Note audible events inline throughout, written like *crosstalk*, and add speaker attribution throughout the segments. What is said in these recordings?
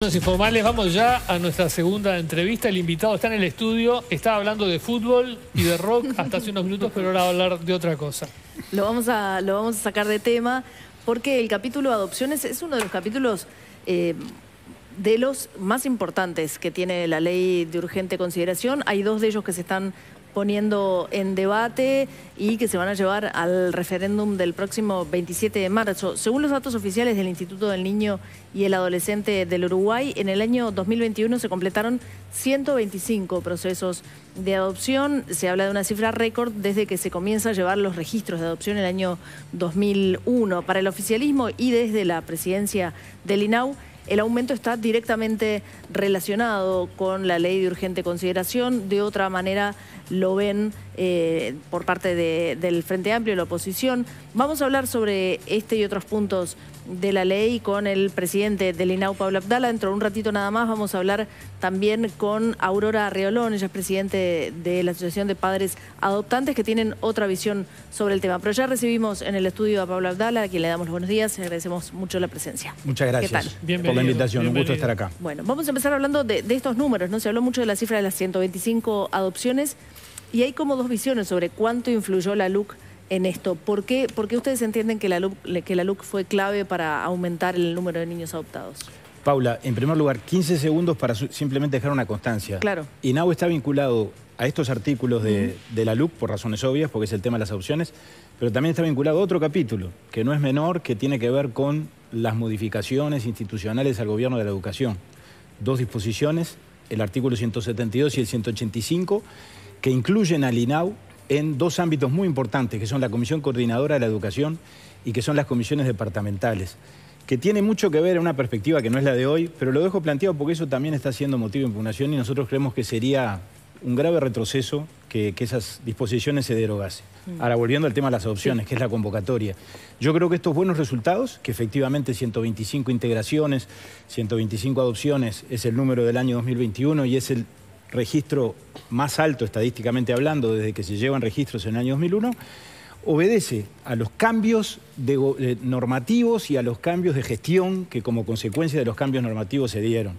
Speaker 1: informales, vamos ya a nuestra segunda entrevista. El invitado está en el estudio, estaba hablando de fútbol y de rock *laughs* hasta hace unos minutos, pero ahora va a hablar de otra cosa.
Speaker 2: Lo vamos a, lo vamos a sacar de tema porque el capítulo adopciones es uno de los capítulos eh, de los más importantes que tiene la ley de urgente consideración. Hay dos de ellos que se están poniendo en debate y que se van a llevar al referéndum del próximo 27 de marzo. Según los datos oficiales del Instituto del Niño y el Adolescente del Uruguay, en el año 2021 se completaron 125 procesos de adopción. Se habla de una cifra récord desde que se comienza a llevar los registros de adopción en el año 2001. Para el oficialismo y desde la presidencia del INAU, el aumento está directamente relacionado con la ley de urgente consideración. De otra manera lo ven eh, por parte del Frente Amplio y la oposición. Vamos a hablar sobre este y otros puntos de la ley con el presidente del INAU, Pablo Abdala. Dentro de un ratito nada más vamos a hablar también con Aurora Riolón, ella es presidente de la Asociación de Padres Adoptantes, que tienen otra visión sobre el tema. Pero ya recibimos en el estudio a Pablo Abdala, a quien le damos los buenos días, agradecemos mucho la presencia. Muchas gracias por la invitación, un gusto estar acá. Bueno, vamos a empezar hablando de, de estos números, ¿no? Se habló mucho de la cifra de las 125 adopciones y hay como dos visiones sobre cuánto influyó la LUC en esto. ¿Por qué, ustedes entienden que la, LUC, fue clave para aumentar el número de niños adoptados?
Speaker 3: Paula, en primer lugar, 15 segundos para simplemente dejar una constancia. Claro. INAU está vinculado a estos artículos de, de la LUC, por razones obvias, porque es el tema de las adopciones, pero también está vinculado a otro capítulo, que no es menor, que tiene que ver con las modificaciones institucionales al gobierno de la educación. Dos disposiciones, el artículo 172 y el 185, que incluyen al INAU en dos ámbitos muy importantes, que son la Comisión Coordinadora de la Educación y que son las comisiones departamentales, que tiene mucho que ver en una perspectiva que no es la de hoy, pero lo dejo planteado porque eso también está siendo motivo de impugnación y nosotros creemos que sería un grave retroceso que, esas disposiciones se derogasen. Mm. Ahora, volviendo al tema de las adopciones, que es la convocatoria. Yo creo que estos buenos resultados, que efectivamente 125 integraciones, 125 adopciones es el número del año 2021 y es el registro más alto estadísticamente hablando desde que se llevan registros en el año 2001, obedece a los cambios eh, normativos y a los cambios de gestión que como consecuencia de los cambios normativos se dieron.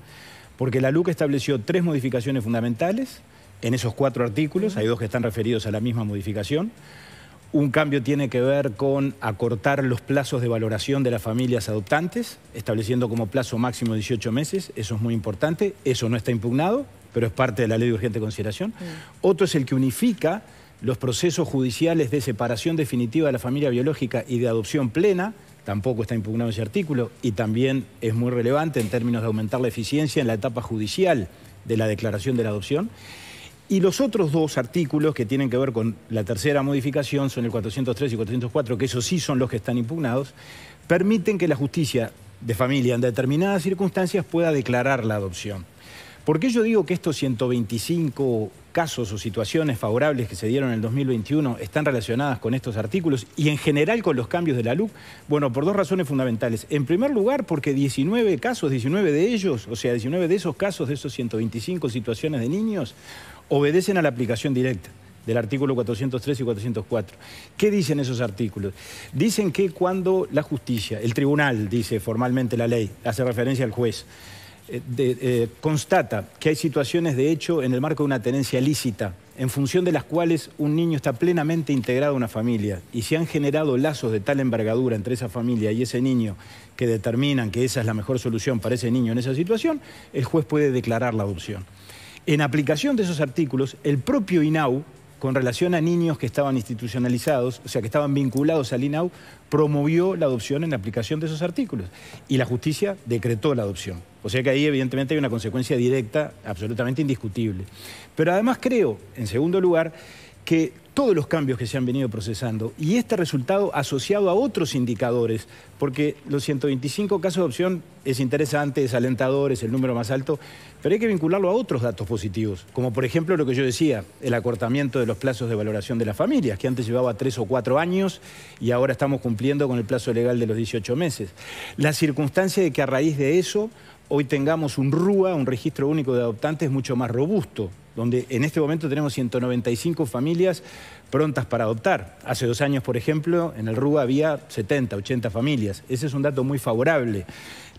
Speaker 3: Porque la LUCA estableció tres modificaciones fundamentales en esos cuatro artículos, hay dos que están referidos a la misma modificación. Un cambio tiene que ver con acortar los plazos de valoración de las familias adoptantes, estableciendo como plazo máximo 18 meses, eso es muy importante, eso no está impugnado, pero es parte de la ley de urgente consideración. Otro es el que unifica los procesos judiciales de separación definitiva de la familia biológica y de adopción plena, tampoco está impugnado ese artículo, y también es muy relevante en términos de aumentar la eficiencia en la etapa judicial de la declaración de la adopción. Y los otros dos artículos que tienen que ver con la tercera modificación son el 403 y 404, que esos sí son los que están impugnados, permiten que la justicia de familia en determinadas circunstancias pueda declarar la adopción. ¿Por qué yo digo que estos 125 casos o situaciones favorables que se dieron en el 2021 están relacionadas con estos artículos y en general con los cambios de la LUC? Bueno, por dos razones fundamentales. En primer lugar, porque 19 casos, 19 de ellos, o sea, 19 de esos casos, de esos 125 situaciones de niños, obedecen a la aplicación directa del artículo 403 y 404. ¿Qué dicen esos artículos? Dicen que cuando la justicia, el tribunal, dice formalmente la ley, hace referencia al juez, eh, eh, constata que hay situaciones de hecho en el marco de una tenencia lícita, en función de las cuales un niño está plenamente integrado a una familia y se han generado lazos de tal envergadura entre esa familia y ese niño que determinan que esa es la mejor solución para ese niño en esa situación, el juez puede declarar la adopción. En aplicación de esos artículos, el propio INAU con relación a niños que estaban institucionalizados, o sea, que estaban vinculados al INAU, promovió la adopción en la aplicación de esos artículos. Y la justicia decretó la adopción. O sea que ahí evidentemente hay una consecuencia directa absolutamente indiscutible. Pero además creo, en segundo lugar, que todos los cambios que se han venido procesando y este resultado asociado a otros indicadores, porque los 125 casos de opción es interesante, es alentador, es el número más alto, pero hay que vincularlo a otros datos positivos, como por ejemplo lo que yo decía, el acortamiento de los plazos de valoración de las familias, que antes llevaba tres o cuatro años y ahora estamos cumpliendo con el plazo legal de los 18 meses. La circunstancia de que a raíz de eso hoy tengamos un RUA, un registro único de adoptantes, mucho más robusto, donde en este momento tenemos 195 familias prontas para adoptar. Hace dos años, por ejemplo, en el RUA había 70, 80 familias. Ese es un dato muy favorable.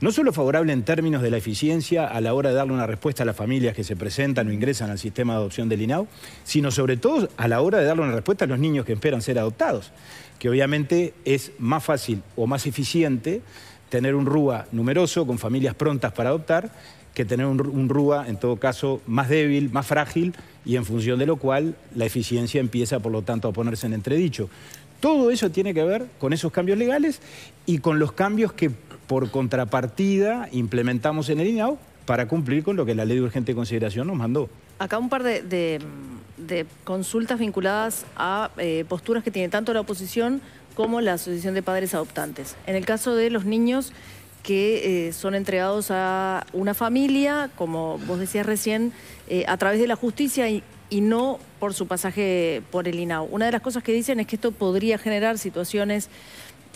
Speaker 3: No solo favorable en términos de la eficiencia a la hora de darle una respuesta a las familias que se presentan o ingresan al sistema de adopción del INAU, sino sobre todo a la hora de darle una respuesta a los niños que esperan ser adoptados, que obviamente es más fácil o más eficiente tener un RUA numeroso con familias prontas para adoptar que tener un, un, RUA, en todo caso, más débil, más frágil, y en función de lo cual la eficiencia empieza, por lo tanto, a ponerse en entredicho. Todo eso tiene que ver con esos cambios legales y con los cambios que, por contrapartida, implementamos en el INAU para cumplir con lo que la ley de urgente consideración nos mandó.
Speaker 2: Acá un par de, consultas vinculadas a eh, posturas que tiene tanto la oposición como la Asociación de Padres Adoptantes. En el caso de los niños que eh, son entregados a una familia, como vos decías recién, eh, a través de la justicia y, no por su pasaje por el INAU. Una de las cosas que dicen es que esto podría generar situaciones,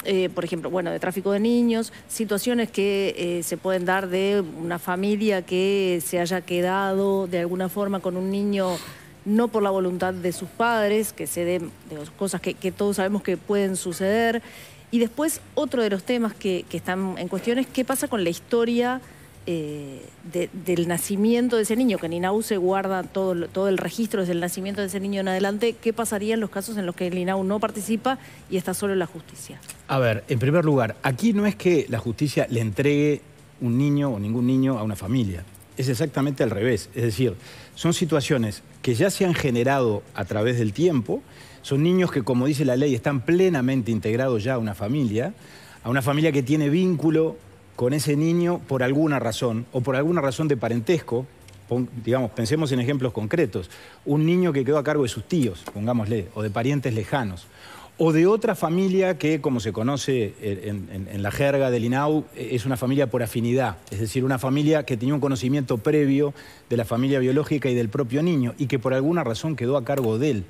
Speaker 2: eh, por ejemplo, bueno, de tráfico de niños, situaciones que se pueden dar de una familia que se haya quedado de alguna forma con un niño no por la voluntad de sus padres, que se den de cosas que todos sabemos que pueden suceder. Y después, otro de los temas que, están en cuestión es qué pasa con la historia eh, del nacimiento de ese niño, que en INAU se guarda todo, todo el registro desde el nacimiento de ese niño en adelante, ¿qué pasaría en los casos en los que el INAU no participa y está solo la justicia?
Speaker 1: A ver,
Speaker 3: en primer lugar, aquí no es que la justicia le entregue un niño o ningún niño a una familia es exactamente al revés. Es decir, son situaciones que ya se han generado a través del tiempo, son niños que, como dice la ley, están plenamente integrados ya a una familia, a una familia que tiene vínculo con ese niño por alguna razón, o por alguna razón de parentesco, digamos, pensemos en ejemplos concretos, un niño que quedó a cargo de sus tíos, pongámosle, o de parientes lejanos, o de otra familia que, como se conoce en, la jerga del INAU, es una familia por afinidad, es decir, una familia que tenía un conocimiento previo de la familia biológica y del propio niño y que por alguna razón quedó a cargo de él.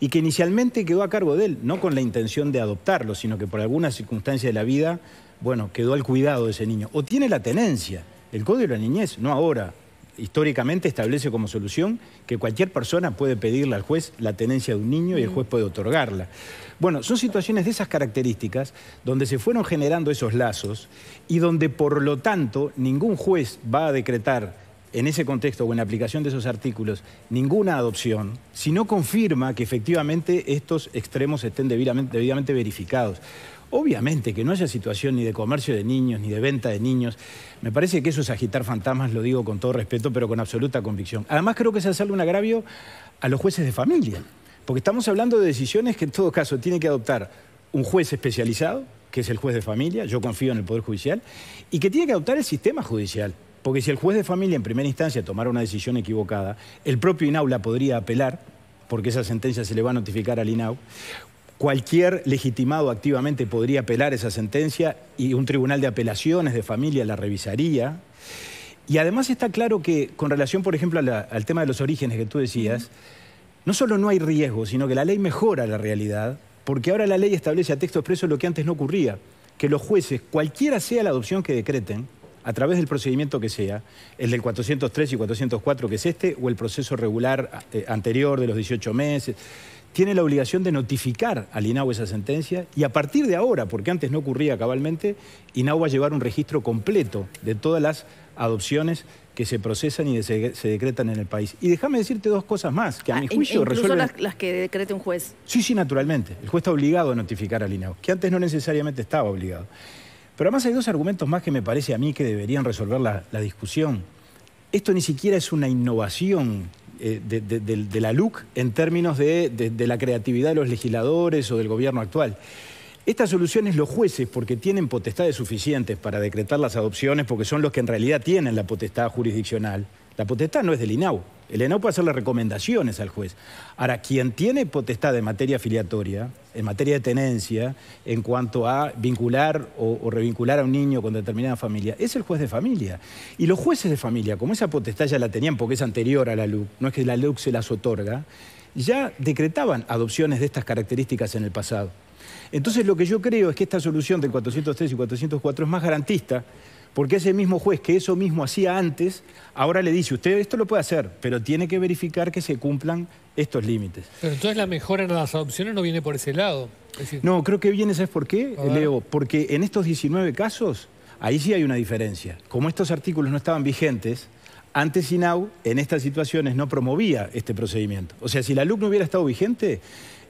Speaker 3: Y que inicialmente quedó a cargo de él, no con la intención de adoptarlo, sino que por alguna circunstancia de la vida, bueno, quedó al cuidado de ese niño. O tiene la tenencia, el código de la niñez, no ahora, históricamente establece como solución que cualquier persona puede pedirle al juez la tenencia de un niño y el juez puede otorgarla. Bueno, son situaciones de esas características donde se fueron generando esos lazos y donde por lo tanto ningún juez va a decretar en ese contexto o en aplicación de esos artículos ninguna adopción si no confirma que efectivamente estos extremos estén debidamente, debidamente verificados. Obviamente que no haya situación ni de comercio de niños, ni de venta de niños. Me parece que eso es agitar fantasmas, lo digo con todo respeto, pero con absoluta convicción. Además creo que se hacerle un agravio a los jueces de familia, porque estamos hablando de decisiones que en todo caso tiene que adoptar un juez especializado, que es el juez de familia, yo confío en el Poder Judicial, y que tiene que adoptar el sistema judicial. Porque si el juez de familia en primera instancia tomara una decisión equivocada, el propio INAU la podría apelar porque esa sentencia se le va a notificar al INAU. Cualquier legitimado activamente podría apelar esa sentencia y un tribunal de apelaciones de familia la revisaría. Y además está claro que con relación, por ejemplo, al tema de los orígenes que tú decías, no solo no hay riesgo, sino que la ley mejora la realidad, porque ahora la ley establece a texto expreso lo que antes no ocurría, que los jueces, cualquiera sea la adopción que decreten, a través del procedimiento que sea, el del 403 y 404 que es este, o el proceso regular eh, anterior de los 18 meses, tiene la obligación de notificar al INAU esa sentencia y a partir de ahora, porque antes no ocurría cabalmente, INAU va a llevar un registro completo de todas las adopciones que se procesan y se, decretan en el país. Y déjame decirte dos cosas más, que a ah, mi juicio incluso las,
Speaker 2: las que decrete un juez.
Speaker 3: Sí, sí, naturalmente. El juez está obligado a notificar al INAU, que antes no necesariamente estaba obligado. Pero además hay dos argumentos más que me parece a mí que deberían resolver la discusión. Esto ni siquiera es una innovación eh, de, la LUC en términos de la creatividad de los legisladores o del gobierno actual. Estas soluciones los jueces, porque tienen potestades suficientes para decretar las adopciones, porque son los que en realidad tienen la potestad jurisdiccional, la potestad no es del INAU. El INAU puede hacerle recomendaciones al juez. Ahora, quien tiene potestad en materia filiatoria, en materia de tenencia, en cuanto a vincular o, o, revincular a un niño con determinada familia, es el juez de familia. Y los jueces de familia, como esa potestad ya la tenían porque es anterior a la LUC, no es que la LUC se las otorga, ya decretaban adopciones de estas características en el pasado. Entonces lo que yo creo es que esta solución del 403 y 404 es más garantista porque ese mismo juez que eso mismo hacía antes, ahora le dice, usted esto lo puede hacer, pero tiene que verificar que se cumplan estos límites.
Speaker 1: Pero entonces la mejora en las adopciones no viene por ese lado.
Speaker 3: No, creo que viene, ¿sabes por qué, Leo? Porque en estos 19 casos, ahí sí hay una diferencia. Como estos artículos no estaban vigentes, antes Sinau, en estas situaciones no promovía este procedimiento. O sea, si la LUC no hubiera estado vigente,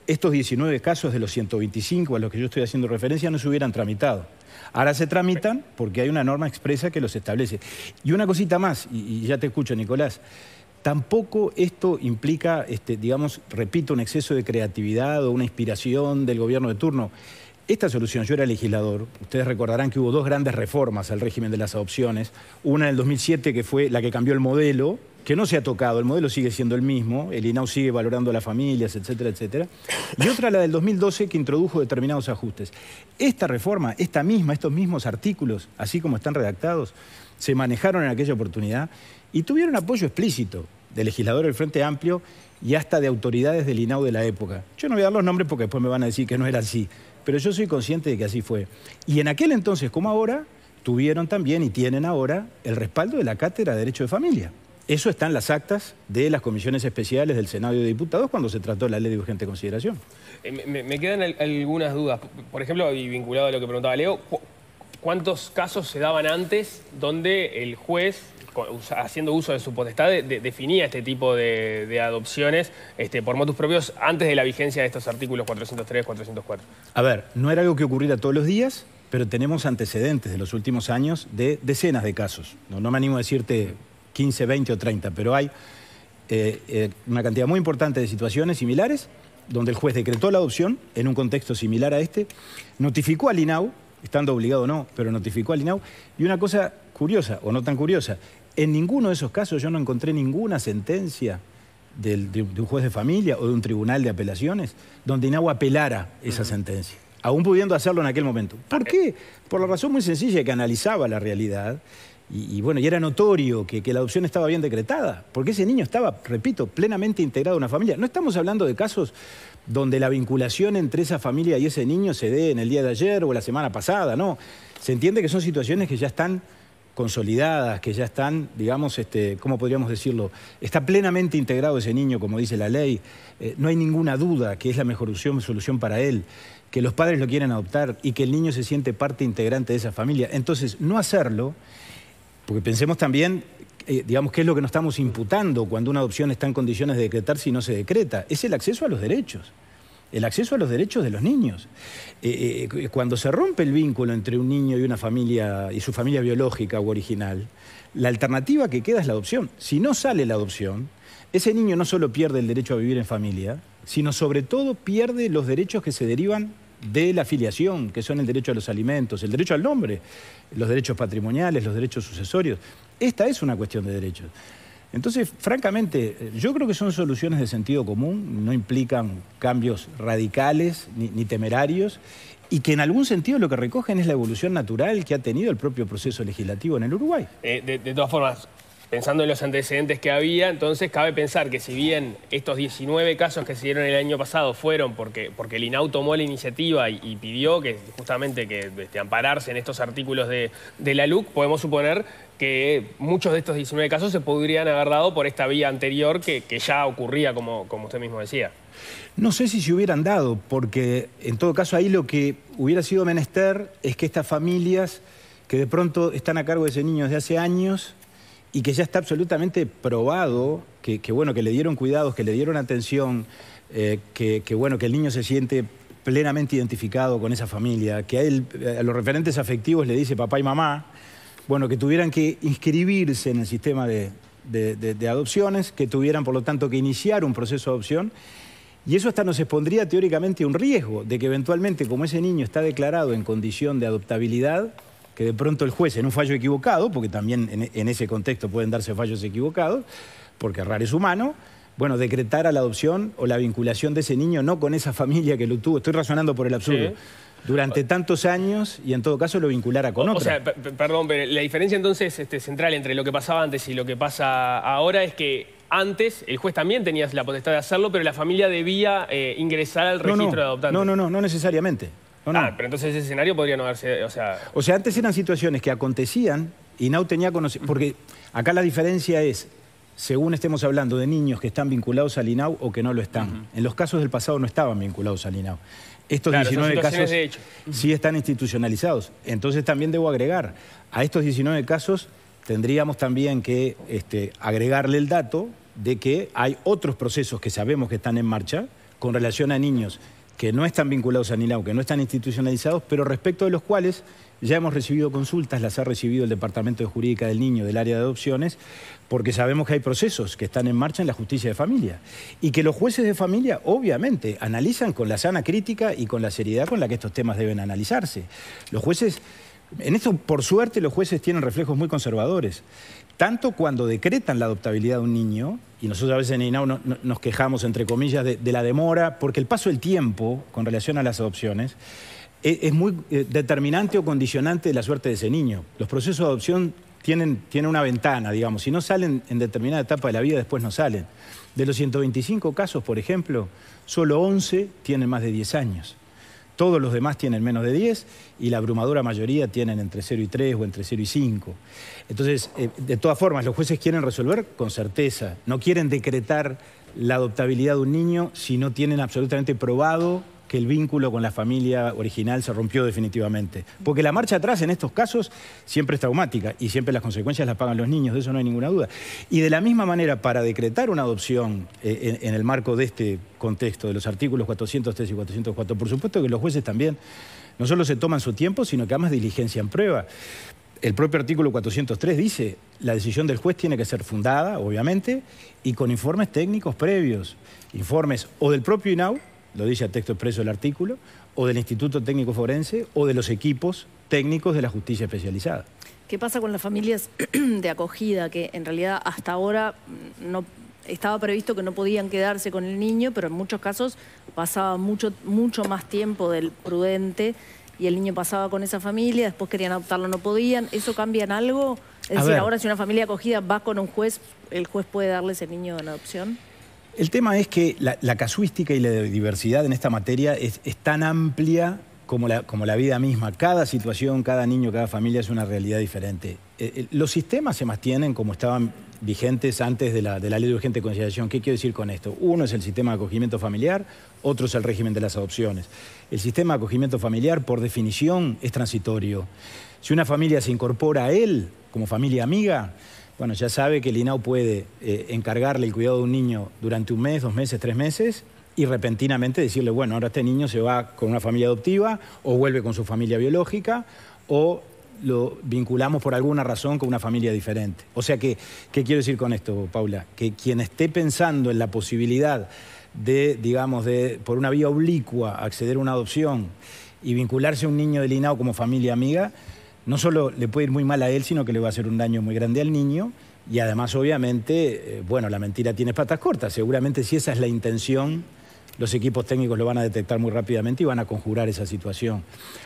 Speaker 3: estos 19 casos de los 125 a los que yo estoy haciendo referencia no se hubieran tramitado. Ahora se tramitan porque hay una norma expresa que los establece. Y una cosita más, y, ya te escucho, Nicolás. Tampoco esto implica, este, digamos, repito, un exceso de creatividad o una inspiración del gobierno de turno. Esta solución, yo era legislador, ustedes recordarán que hubo dos grandes reformas al régimen de las adopciones, una en el 2007 que fue la que cambió el modelo, que no se ha tocado, el modelo sigue siendo el mismo, el INAU sigue valorando a las familias, etcétera, etcétera, y otra la del 2012 que introdujo determinados ajustes. Esta reforma, esta misma, estos mismos artículos, así como están redactados, se manejaron en aquella oportunidad y tuvieron apoyo explícito de legisladores del Frente Amplio y hasta de autoridades del INAU de la época. Yo no voy a dar los nombres porque después me van a decir que no era así, pero yo soy consciente de que así fue. Y en aquel entonces, como ahora, tuvieron también y tienen ahora el respaldo de la Cátedra de Derecho de Familia. Eso está en las actas de las comisiones especiales del Senado y de Diputados cuando se trató la ley de urgente consideración.
Speaker 1: Eh, me, quedan algunas dudas. Por ejemplo, y vinculado a lo que preguntaba Leo, ¿cuántos casos se daban antes donde el juez, haciendo uso de su potestad, definía este tipo de, adopciones este, por motus propios antes de la vigencia de estos artículos 403, 404?
Speaker 3: A ver, no era algo que ocurriera todos los días, pero tenemos antecedentes de los últimos años de decenas de casos. no me animo a decirte 15, 20 o 30, pero hay eh, eh, una cantidad muy importante de situaciones similares donde el juez decretó la adopción en un contexto similar a este, notificó al INAU, estando obligado o no, pero notificó al INAU, y una cosa curiosa, o no tan curiosa, en ninguno de esos casos yo no encontré ninguna sentencia de, un juez de familia o de un tribunal de apelaciones donde INAU apelara esa sentencia, aún pudiendo hacerlo en aquel momento. ¿Por qué? Por la razón muy sencilla que analizaba la realidad y, bueno, y era notorio que, la adopción estaba bien decretada, porque ese niño estaba, repito, plenamente integrado a una familia. No estamos hablando de casos donde la vinculación entre esa familia y ese niño se dé en el día de ayer o la semana pasada, no. Se entiende que son situaciones que ya están consolidadas, que ya están, digamos, este, ¿cómo podríamos decirlo? Está plenamente integrado ese niño, como dice la ley. Eh, no hay ninguna duda que es la mejor solución para él, que los padres lo quieren adoptar y que el niño se siente parte integrante de esa familia. Entonces, no hacerlo porque pensemos también, eh, digamos, qué es lo que nos estamos imputando cuando una adopción está en condiciones de decretar si no se decreta. Es el acceso a los derechos. El acceso a los derechos de los niños. Eh, eh, cuando se rompe el vínculo entre un niño y una familia y su familia biológica o original, la alternativa que queda es la adopción. Si no sale la adopción, ese niño no solo pierde el derecho a vivir en familia, sino sobre todo pierde los derechos que se derivan de la filiación, que son el derecho a los alimentos, el derecho al nombre, los derechos patrimoniales, los derechos sucesorios. Esta es una cuestión de derechos. Entonces, francamente, yo creo que son soluciones de sentido común, no implican cambios radicales ni, temerarios, y que en algún sentido lo que recogen es la evolución natural que ha tenido el propio proceso legislativo en el Uruguay.
Speaker 1: Eh, de, todas formas, pensando en los antecedentes que había, entonces cabe pensar que si bien estos 19 casos que se dieron el año pasado fueron porque, porque el INAU tomó la iniciativa y, pidió que justamente que este, ampararse en estos artículos de, de la LUC, podemos suponer que muchos de estos 19 casos se podrían haber dado por esta vía anterior que, ya ocurría, como, como usted mismo decía.
Speaker 3: No sé si se hubieran dado, porque en todo caso ahí lo que hubiera sido menester es que estas familias que de pronto están a cargo de ese niño desde hace años y que ya está absolutamente probado que, bueno, que le dieron cuidados, que le dieron atención, eh, que, bueno, que el niño se siente plenamente identificado con esa familia, que a, él, a los referentes afectivos le dice papá y mamá, bueno, que tuvieran que inscribirse en el sistema de, adopciones, que tuvieran por lo tanto que iniciar un proceso de adopción. Y eso hasta nos expondría teóricamente un riesgo de que eventualmente, como ese niño está declarado en condición de adoptabilidad, que de pronto el juez, en un fallo equivocado, porque también en, ese contexto pueden darse fallos equivocados, porque errar es humano, bueno, decretara la adopción o la vinculación de ese niño no con esa familia que lo tuvo. Estoy razonando por el absurdo. Durante tantos años y en todo caso lo vinculara con otra. O sea,
Speaker 1: perdón, pero la diferencia entonces este, central entre lo que pasaba antes y lo que pasa ahora es que antes el juez también tenía la potestad de hacerlo, pero la familia debía eh, ingresar al registro de
Speaker 3: No, no, no, no necesariamente. No, ah, pero
Speaker 1: entonces ese escenario podría no darse, o sea...
Speaker 3: O sea, antes eran situaciones que acontecían y Nau tenía conocimiento, porque acá la diferencia es, según estemos hablando de niños que están vinculados al INAU o que no lo están. En los casos del pasado no estaban vinculados al INAU. Estos 19 casos sí están institucionalizados. Entonces también debo agregar, a estos 19 casos tendríamos también que este, agregarle el dato de que hay otros procesos que sabemos que están en marcha con relación a niños que no están vinculados a NILAU, que no están institucionalizados, pero respecto de los cuales ya hemos recibido consultas, las ha recibido el Departamento de Jurídica del Niño del área de adopciones, porque sabemos que hay procesos que están en marcha en la justicia de familia y que los jueces de familia obviamente analizan con la sana crítica y con la seriedad con la que estos temas deben analizarse. Los jueces en esto, por suerte, los jueces tienen reflejos muy conservadores tanto cuando decretan la adoptabilidad de un niño, y nosotros a veces en INAU nos quejamos, entre comillas, de, la demora, porque el paso del tiempo con relación a las adopciones es, muy eh, determinante o condicionante de la suerte de ese niño. Los procesos de adopción tienen, tienen una ventana, digamos, si no salen en determinada etapa de la vida, después no salen. De los 125 casos, por ejemplo, solo 11 tienen más de 10 años. Todos los demás tienen menos de 10 y la abrumadora mayoría tienen entre 0 y 3 o entre 0 y 5. Entonces, eh, de todas formas, los jueces quieren resolver con certeza. No quieren decretar la adoptabilidad de un niño si no tienen absolutamente probado que el vínculo con la familia original se rompió definitivamente. Porque la marcha atrás en estos casos siempre es traumática y siempre las consecuencias las pagan los niños, de eso no hay ninguna duda. Y de la misma manera, para decretar una adopción eh, en, el marco de este contexto, de los artículos 403 y 404, por supuesto que los jueces también no solo se toman su tiempo, sino que además en prueba. El propio artículo 403 dice, la decisión del juez tiene que ser fundada, obviamente, y con informes técnicos previos, informes o del propio INAU lo dice a texto expreso el artículo, o del Instituto Técnico Forense o de los equipos técnicos de la justicia especializada.
Speaker 2: ¿Qué pasa con las familias *clears throat* de acogida que en realidad hasta ahora no estaba previsto que no podían quedarse con el niño, pero en muchos casos pasaba mucho mucho más tiempo del prudente y el niño pasaba con esa familia, después querían adoptarlo, no podían. ¿Eso cambia en algo? Es decir, ahora si una familia acogida va con un juez, ¿el juez puede darle ese niño en adopción?
Speaker 3: El tema es que la, casuística y la diversidad en esta materia es, tan amplia como la, como la, vida misma. Cada situación, cada niño, cada familia es una realidad diferente. Eh, eh, los sistemas se mantienen como estaban vigentes antes de la, de la ley de urgente conciliación. ¿Qué quiero decir con esto? Uno es el sistema de acogimiento familiar, otro es el régimen de las adopciones. El sistema de acogimiento familiar, por definición, es transitorio. Si una familia se incorpora a él como familia amiga, bueno, ya sabe que el INAU puede eh, encargarle el cuidado de un niño durante un mes, dos meses, tres meses y repentinamente decirle, bueno, ahora este niño se va con una familia adoptiva o vuelve con su familia biológica o lo vinculamos por alguna razón con una familia diferente. O sea que, ¿qué quiero decir con esto, Paula? Que quien esté pensando en la posibilidad de, digamos, de, por una vía oblicua acceder a una adopción y vincularse a un niño del INAO como familia amiga, no solo le puede ir muy mal a él, sino que le va a hacer un daño muy grande al niño. Y además, obviamente, eh, bueno, la mentira tiene patas cortas. Seguramente si esa es la intención, los equipos técnicos lo van a detectar muy rápidamente y van a conjurar esa situación.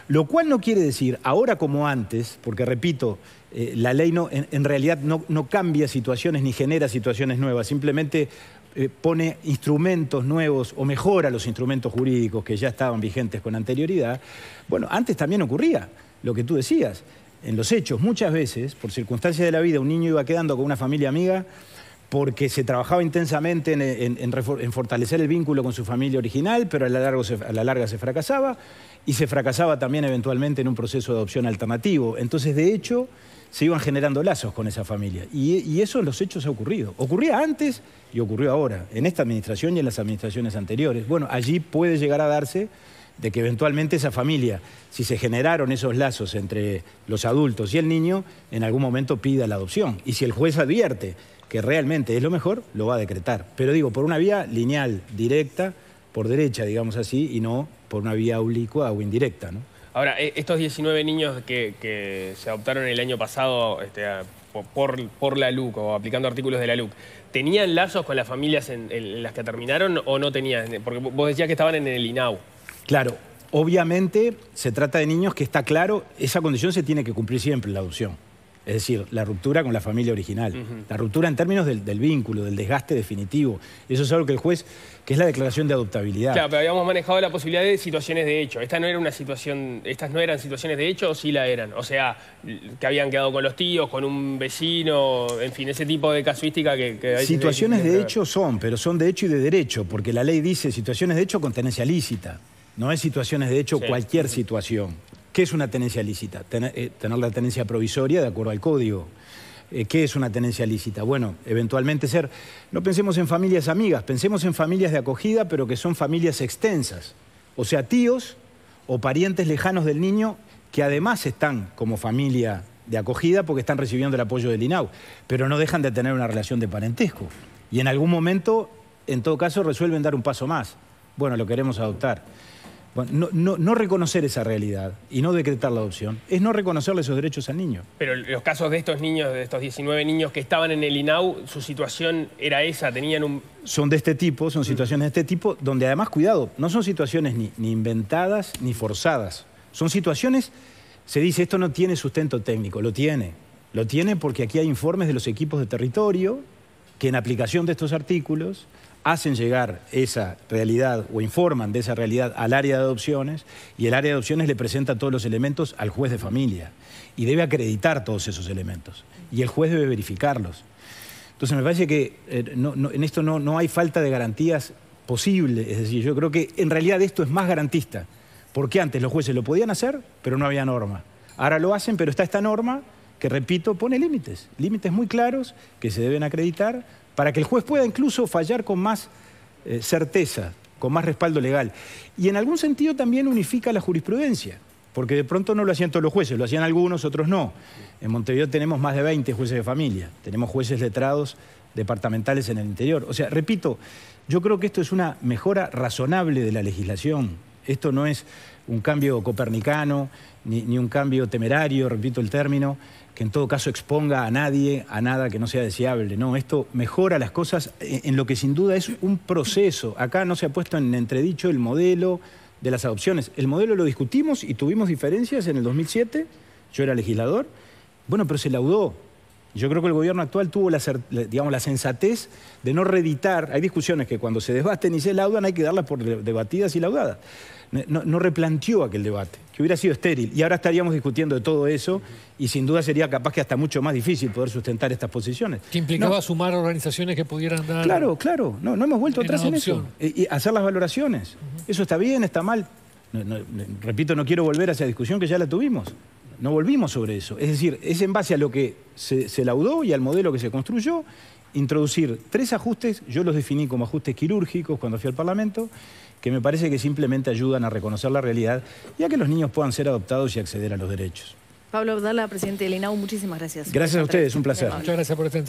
Speaker 3: Lo cual no quiere decir, ahora como antes, porque repito, eh, la ley no, en, realidad no, cambia situaciones ni genera situaciones nuevas, simplemente eh, pone instrumentos nuevos o mejora los instrumentos jurídicos que ya estaban vigentes con anterioridad. Bueno, antes también ocurría lo que tú decías, en los hechos, muchas veces, por circunstancias de la vida, un niño iba quedando con una familia amiga porque se trabajaba intensamente en, fortalecer el vínculo con su familia original, pero a la, larga se fracasaba y se fracasaba también eventualmente en un proceso de adopción alternativo. Entonces, de hecho, se iban generando lazos con esa familia. Y, y, eso en los hechos ha ocurrido. Ocurría antes y ocurrió ahora, en esta administración y en las administraciones anteriores. Bueno, allí puede llegar a darse de que eventualmente esa familia, si se generaron esos lazos entre los adultos y el niño, en algún momento pida la adopción. Y si el juez advierte que realmente es lo mejor, lo va a decretar. Pero digo, por una vía lineal, directa, por derecha, digamos así, y no por una vía oblicua o indirecta. ¿no?
Speaker 1: Ahora, e-, estos 19 niños que, se adoptaron el año pasado este, por, la LUC o aplicando artículos de la LUC, ¿tenían lazos con las familias en, en las que terminaron o no tenían? Porque vos decías que estaban en el INAU.
Speaker 3: Claro, obviamente se trata de niños que está claro, esa condición se tiene que cumplir siempre en la adopción. Es decir, la ruptura con la familia original, la ruptura en términos del, vínculo, del desgaste definitivo. Eso es algo que el juez, que es la declaración de adoptabilidad. Claro,
Speaker 1: pero habíamos manejado la posibilidad de situaciones de hecho. Esta no era una situación, estas no eran situaciones de hecho o sí la eran. O sea, que habían quedado con los tíos, con un vecino, en fin, ese tipo de casuística que, hay Situaciones de hecho
Speaker 3: son, pero son de hecho y de derecho, porque la ley dice situaciones de hecho con tenencia lícita. No hay situaciones de hecho, cualquier situación. ¿Qué es una tenencia lícita? Eh, tener, la tenencia provisoria de acuerdo al código. Eh, ¿Qué es una tenencia lícita? Bueno, eventualmente ser, no pensemos en familias amigas, pensemos en familias de acogida, pero que son familias extensas. O sea, tíos o parientes lejanos del niño que además están como familia de acogida porque están recibiendo el apoyo del INAU, pero no dejan de tener una relación de parentesco. Y en algún momento, en todo caso, resuelven dar un paso más. Bueno, lo queremos adoptar. No, reconocer esa realidad y no decretar la adopción es no reconocerle esos derechos al niño.
Speaker 1: Pero los casos de estos niños, de estos 19 niños que estaban en el INAU, su situación era esa, tenían un...
Speaker 3: Son de este tipo, son situaciones de este tipo, donde además, cuidado, no son situaciones ni, ni inventadas ni forzadas. Son situaciones, se dice, esto no tiene sustento técnico, lo tiene. Lo tiene porque aquí hay informes de los equipos de territorio que en aplicación de estos artículos hacen llegar esa realidad o informan de esa realidad al área de adopciones y el área de adopciones le presenta todos los elementos al juez de familia y debe acreditar todos esos elementos y el juez debe verificarlos. Entonces me parece que eh, en esto no, hay falta de garantías posible, es decir, yo creo que en realidad esto es más garantista, porque antes los jueces lo podían hacer, pero no había norma. Ahora lo hacen, pero está esta norma que, repito, pone límites, límites muy claros que se deben acreditar para que el juez pueda incluso fallar con más eh, certeza, con más respaldo legal. Y en algún sentido también unifica la jurisprudencia, porque de pronto no lo hacían todos los jueces, lo hacían algunos, otros no. En Montevideo tenemos más de 20 jueces de familia, tenemos jueces letrados departamentales en el interior. O sea, repito, yo creo que esto es una mejora razonable de la legislación. Esto no es un cambio copernicano, ni, ni un cambio temerario, repito el término que en todo caso exponga a nadie a nada que no sea deseable. No, esto mejora las cosas eh, en lo que sin duda es un proceso. Acá no se ha puesto en entredicho el modelo de las adopciones. El modelo lo discutimos y tuvimos diferencias en el 2007, yo era legislador, bueno, pero se laudó, yo creo que el gobierno actual tuvo la, digamos, la sensatez de no reeditar. Hay discusiones que cuando se debaten y se laudan hay que darlas por debatidas y laudadas. No, replanteó aquel debate, que hubiera sido estéril. Y ahora estaríamos discutiendo de todo eso y sin duda sería capaz que hasta mucho más difícil poder sustentar estas posiciones. Que
Speaker 1: implicaba sumar organizaciones que pudieran dar... Claro,
Speaker 3: claro. No, no hemos vuelto atrás en eso. Y hacer las valoraciones. Eso está bien, está mal. repito, no quiero volver a esa discusión que ya la tuvimos no volvimos sobre eso. Es decir, es en base a lo que se, laudó y al modelo que se construyó, introducir tres ajustes, yo los definí como ajustes quirúrgicos cuando fui al Parlamento, que me parece que simplemente ayudan a reconocer la realidad y a que los niños puedan ser adoptados y acceder a los derechos.
Speaker 2: Pablo Abdala, presidente del INAU, muchísimas gracias. Gracias a ustedes, un
Speaker 3: placer. Muchas gracias por estar